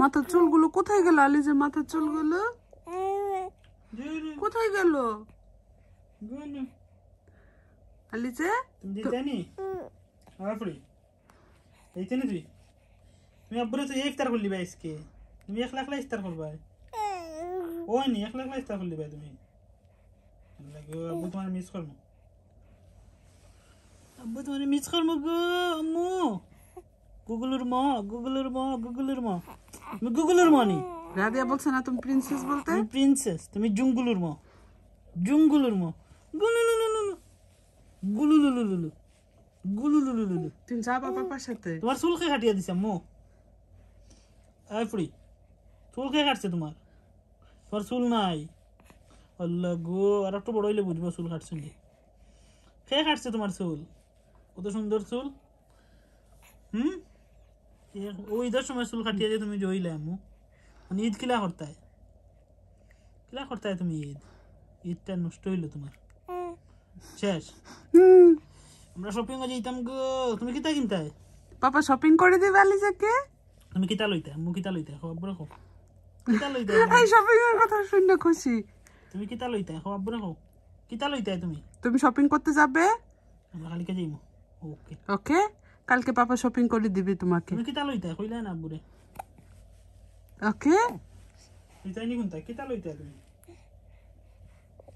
মাথার চুলগুলো কোথায় গেল যে মাথার চুলগুলো কোথায় গেল আলিজে তুই তুমি আব্বুরে তুই ইফতার করলি তুমি করবা নি তুমি তোমার মিস করবো আব্বু তোমার মিস করবো গো আম্মু তুমি গুগুলুর মনি রাদিয়া বলছ না তুমি প্রিন্সেস বলতে তুমি প্রিন্সেস তুমি জুঙ্গুলুর ম জুঙ্গুলুর ম গুলুলুলুলু গুলুলুলুলু গুলুলুলুলু তুমি যা বাবা পার সাথে তোমার চুলকে কাটিয়ে দিছে মো আই চুলকে কাটছে তোমার তোমার চুল নাই আল্লাহ গো আর একটু বড় হইলে বুঝবো চুল কাটছে কে কাটছে তোমার চুল কত সুন্দর চুল হুম ও ঈদের সময় চুল কাটিয়ে যে তুমি জইলে আমু মানে ঈদ কিলা করতে কিলা করতে তুমি ঈদ ঈদটা নষ্ট হইলো তোমার শেষ আমরা শপিং এ যাইতাম গো তুমি কিতা কিনতে পাপা শপিং করে দিবে আলিজাকে তুমি কিতা লইতে আমু কিতা লইতে খবর খো কিতা লইতে এই শপিং এর কথা শুনে খুশি তুমি কিতা লইতে খবর খো কিতা লইতে তুমি তুমি শপিং করতে যাবে আমরা কালকে যাইমু ওকে ওকে কালকে পাপা শপিং করে দিবে তোমাকে কি কিতা লইতা কইলা না বুড়ে ওকে ইতাই নি কোনটা কিতা লইতা তুমি